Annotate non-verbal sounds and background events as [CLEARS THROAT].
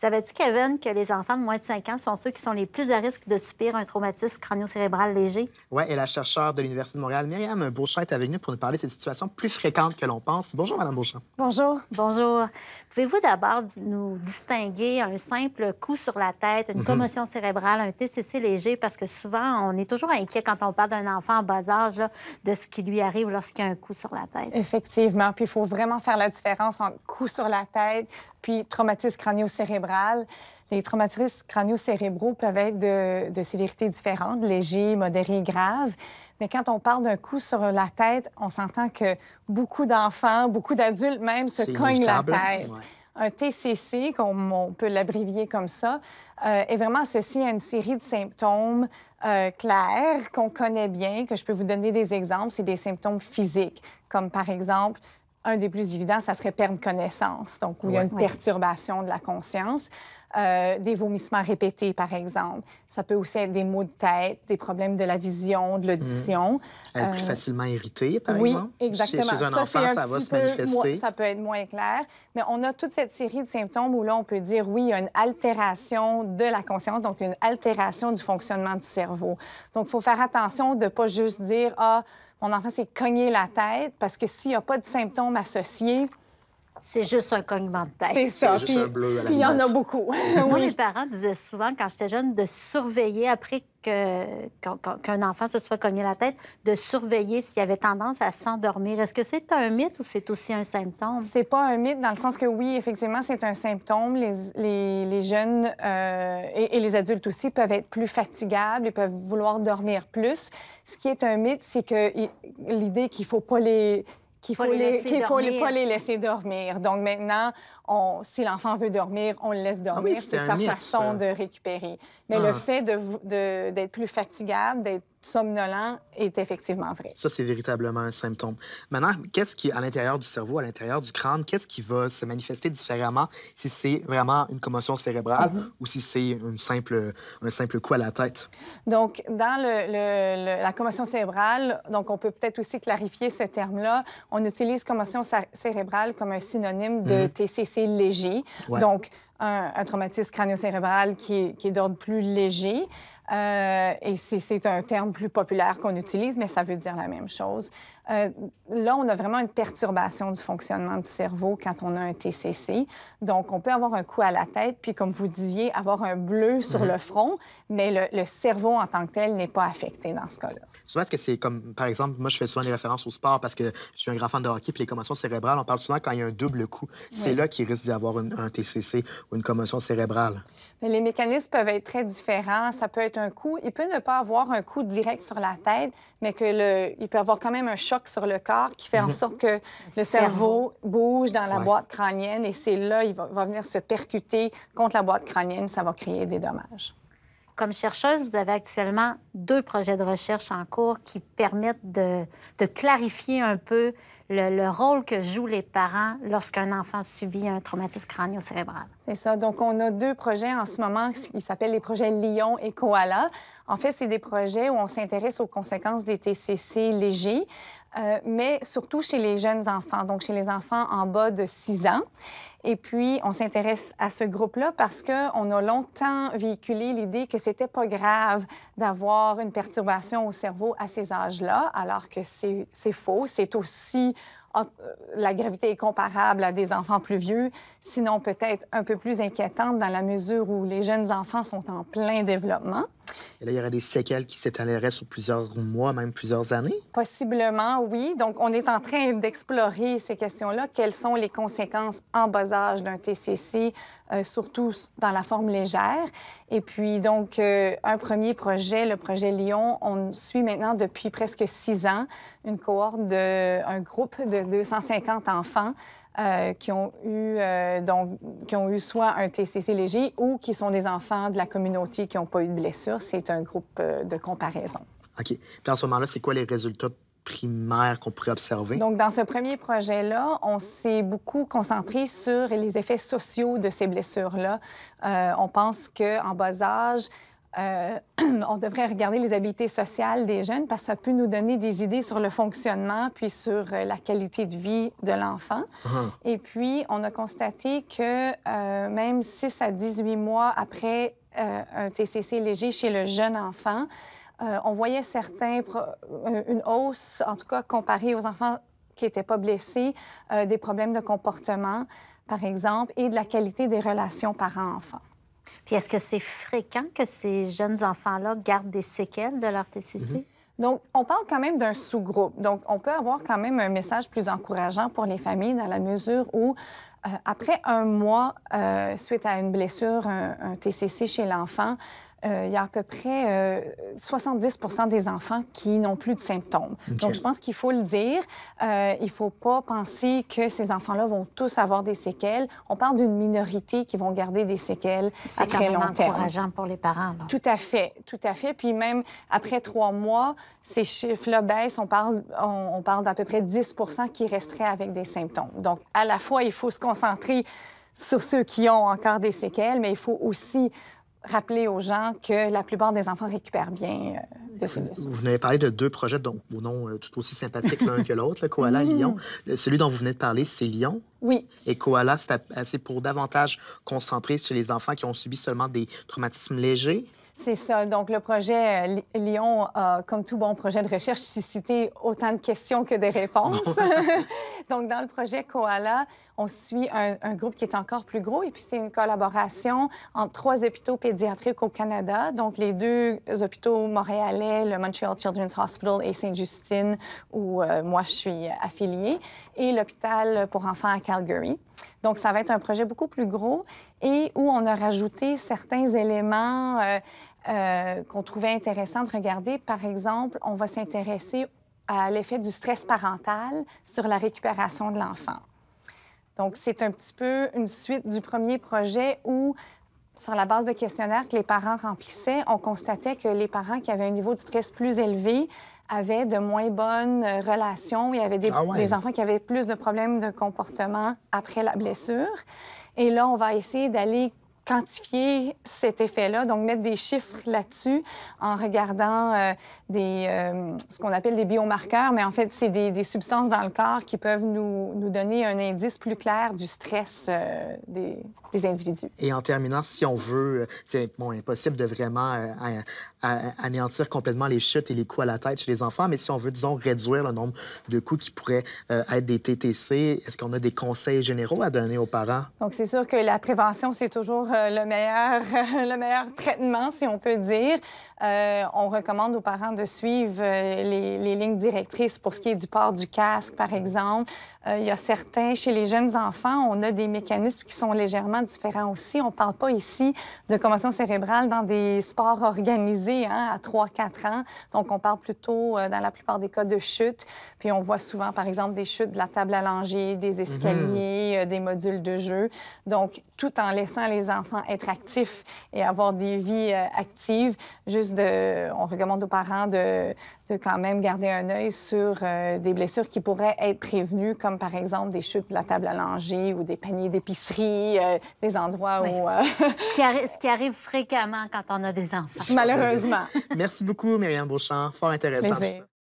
Savais-tu, Kevin, que les enfants de moins de 5 ans sont ceux qui sont les plus à risque de subir un traumatisme crânio-cérébral léger? Oui, et la chercheure de l'Université de Montréal, Myriam Beauchamp, est avec nous pour nous parler de cette situation plus fréquente que l'on pense. Bonjour, Madame Beauchamp. Bonjour. Bonjour. Pouvez-vous d'abord nous distinguer un simple coup sur la tête, une mhm. commotion cérébrale, un TCC léger? Parce que souvent, on est toujours inquiet quand on parle d'un enfant en bas âge de ce qui lui arrive lorsqu'il y a un coup sur la tête. Effectivement. Puis il faut vraiment faire la différence entre coup sur la tête puis traumatisme crânio-cérébral les traumatismes crânio-cérébraux peuvent être de, de sévérité différente, légers, modéré, grave. Mais quand on parle d'un coup sur la tête, on s'entend que beaucoup d'enfants, beaucoup d'adultes même se cognent la tête. un TCC, comme on peut l'abrévier comme ça, euh, est vraiment associé à une série de symptômes euh, clairs qu'on connaît bien, que je peux vous donner des exemples. C'est des symptômes physiques, comme par exemple un des plus évidents, ça serait perdre connaissance, donc où il y a une perturbation de la conscience. Euh, des vomissements répétés, par exemple. Ça peut aussi être des maux de tête, des problèmes de la vision, de l'audition. Mm. Être plus euh, facilement irritée, par exemple. Oui, exactement. Chez, un enfant, ça va se manifester. ça peut être moins clair. Mais on a toute cette série de symptômes où là, on peut dire, oui, il y a une altération de la conscience, donc une altération du fonctionnement du cerveau. Donc, il faut faire attention de ne pas juste dire, ah, mon enfant s'est cogné la tête, parce que s'il n'y a pas de symptômes associés, c'est juste un cognement de tête. C'est ça. Juste puis, il y en a beaucoup. [LAUGHS] Moi, mes parents disaient souvent, quand j'étais jeune, de surveiller après qu'un enfant se soit cogné la tête, de surveiller s'il avait tendance à s'endormir. Est-ce que c'est un mythe ou c'est aussi un symptôme? C'est pas un mythe dans le sens que oui, effectivement, c'est un symptôme. Les, les, jeunes euh, et, et, les adultes aussi peuvent être plus fatigables et peuvent vouloir dormir plus. Ce qui est un mythe, c'est que l'idée qu'il faut pas les qu'il faut, les, faut pas les laisser dormir. Donc maintenant, on, si l'enfant veut dormir, on le laisse ah dormir. c'est sa façon de récupérer. Mais le ah. fait d'être de, d'être plus fatigable, d'être somnolent est effectivement vrai. Ça, c'est véritablement un symptôme. Maintenant, qu'est-ce qui, à l'intérieur du cerveau, à l'intérieur du crâne, qu'est-ce qui va se manifester différemment si c'est vraiment une commotion cérébrale mhm. ou si c'est simple, un simple coup à la tête? Donc, dans la commotion cérébrale, donc on peut peut-être aussi clarifier ce terme-là. On utilise commotion cérébrale comme un synonyme de mhm. TCC léger. Donc, un, traumatisme crânio-cérébral qui, qui est d'ordre plus léger. Euh, et c'est un terme plus populaire qu'on utilise, mais ça veut dire la même chose. Euh, là, on a vraiment une perturbation du fonctionnement du cerveau quand on a un TCC. Donc, on peut avoir un coup à la tête, puis comme vous disiez, avoir un bleu sur mhm. le front, mais le, cerveau en tant que tel n'est pas affecté dans ce cas-là. Souvent, est-ce que c'est comme, par exemple, moi, je fais souvent des références au sport parce que je suis un grand fan de hockey, puis les commotions cérébrales, on parle souvent quand il y a un double coup. C'est là qu'il risque d'y avoir un TCC ou une commotion cérébrale. les mécanismes peuvent être très différents. Ça peut être coup, il peut ne pas avoir un coup direct sur la tête, mais que il peut avoir quand même un choc sur le corps qui fait en mhm. sorte que le cerveau bouge dans la boîte crânienne et c'est là il va, venir se percuter contre la boîte crânienne, ça va créer des dommages. Comme chercheuse, vous avez actuellement deux projets de recherche en cours qui permettent de clarifier un peu le, rôle que jouent les parents lorsqu'un enfant subit un traumatisme crânio-cérébral. C'est ça. Donc, on a deux projets en ce moment qui s'appellent les projets Lyon et Koala. En fait, c'est des projets où on s'intéresse aux conséquences des TCC légers. Euh, mais surtout chez les jeunes enfants, donc chez les enfants en bas de 6 ans. Et puis, on s'intéresse à ce groupe-là parce qu'on a longtemps véhiculé l'idée que c'était pas grave d'avoir une perturbation au cerveau à ces âges-là, alors que c'est faux. C'est aussi euh, la gravité est comparable à des enfants plus vieux, sinon peut-être un peu plus inquiétante dans la mesure où les jeunes enfants sont en plein développement. Et là, il y aurait des séquelles qui s'étaleraient sur plusieurs mois, même plusieurs années? Possiblement, oui. Donc, on est en train d'explorer ces questions-là. Quelles sont les conséquences en bas âge d'un TCC, euh, surtout dans la forme légère? Et puis, donc, euh, un premier projet, le projet Lyon, on suit maintenant depuis presque six ans une cohorte, de, un groupe de 250 enfants euh, qui, ont eu, euh, donc, qui ont eu soit un TCC léger ou qui sont des enfants de la communauté qui n'ont pas eu de blessure. C'est un groupe euh, de comparaison. OK. Puis en ce moment-là, c'est quoi les résultats primaires qu'on pourrait observer? Donc, dans ce premier projet-là, on s'est beaucoup concentré sur les effets sociaux de ces blessures-là. on pense qu'en bas âge, euh, [CLEARS THROAT] on devrait regarder les habiletés sociales des jeunes parce que ça peut nous donner des idées sur le fonctionnement puis sur euh, la qualité de vie de l'enfant. Uh-huh. Et puis, on a constaté que euh, même 6 à 18 mois après un TCC léger chez le jeune enfant, on voyait certains, une hausse, en tout cas comparée aux enfants qui n'étaient pas blessés, des problèmes de comportement, par exemple, et de la qualité des relations parents enfant puis est-ce que c'est fréquent que ces jeunes enfants-là gardent des séquelles de leur TCC? Mhm. Donc, on parle quand même d'un sous-groupe. Donc, on peut avoir quand même un message plus encourageant pour les familles dans la mesure où, euh, après un mois, euh, suite à une blessure, un TCC chez l'enfant, euh, il y a à peu près 70 euh, des enfants qui n'ont plus de symptômes. Donc, je pense qu'il faut le dire. Euh, il ne faut pas penser que ces enfants-là vont tous avoir des séquelles. On parle d'une minorité qui vont garder des séquelles à très encourageant pour les parents. Tout à fait, tout à fait. Puis même après trois mois, ces chiffres-là baissent. On parle, on, on parle d'à peu près 10 qui resteraient avec des symptômes. Donc, à la fois, il faut se concentrer sur ceux qui ont encore des séquelles, mais il faut aussi rappeler aux gens que la plupart des enfants récupèrent bien euh, Vous, venez de parlé de deux projets dont, au nom euh, tout aussi sympathique l'un que l'autre, mm. le Koala et Lyon. celui dont vous venez de parler, c'est Lyon. Oui. Et Koala, c'est pour davantage concentrer sur les enfants qui ont subi seulement des traumatismes légers. C'est ça. Donc, le projet euh, Lyon a, comme tout bon projet de recherche, suscité autant de questions que des [LAUGHS] réponses. [LAUGHS] Donc, dans le projet Koala, on suit un, groupe qui est encore plus gros et puis c'est une collaboration entre trois hôpitaux pédiatriques au Canada, donc les deux hôpitaux montréalais, le Montreal Children's Hospital et Sainte-Justine, où euh, moi je suis affiliée, et l'hôpital pour enfants à Calgary. Donc, ça va être un projet beaucoup plus gros et où on a rajouté certains éléments euh, euh, qu'on trouvait intéressant de regarder. Par exemple, on va s'intéresser à l'effet du stress parental sur la récupération de l'enfant. Donc, c'est un petit peu une suite du premier projet où, sur la base de questionnaires que les parents remplissaient, on constatait que les parents qui avaient un niveau de stress plus élevé avaient de moins bonnes euh, relations et avaient des, ah des enfants qui avaient plus de problèmes de comportement après la blessure. Et là, on va essayer d'aller quantifier cet effet-là, donc mettre des chiffres là-dessus en regardant euh, des, euh, ce qu'on appelle des biomarqueurs, mais en fait, c'est des, des, substances dans le corps qui peuvent nous, nous donner un indice plus clair du stress euh, des, des, individus. Et en terminant, si on veut, c'est impossible de vraiment anéantir complètement les chutes et les coups à la tête chez les enfants, mais si on veut, disons, réduire le nombre de coups qui pourraient être des TTC, est-ce qu'on a des conseils généraux à donner aux parents? Donc, c'est sûr que la prévention, c'est toujours euh, le meilleur, [LAUGHS] le meilleur traitement, si on peut dire. Euh, on recommande aux parents de suivre euh, les, lignes directrices pour ce qui est du port du casque, par exemple. il y a certains, chez les jeunes enfants, on a des mécanismes qui sont légèrement différents aussi. On ne parle pas ici de commotion cérébrale dans des sports organisés hein, à 3-4 ans. Donc, on parle plutôt, dans la plupart des cas, de chute. Puis, on voit souvent, par exemple, des chutes de la table à langer, des mhm. escaliers, des modules de jeu. Donc, tout en laissant les enfants être actifs et avoir des vies euh, actives. Juste de, on recommande aux parents de, quand même garder un œil sur euh, des blessures qui pourraient être prévenues, comme par exemple des chutes de la table à langer ou des paniers d'épicerie, euh, des endroits où... ce, qui ce, qui arrive fréquemment quand on a des enfants. Malheureusement. Merci beaucoup, Myriam Beauchamp. Fort intéressant. Tout ça.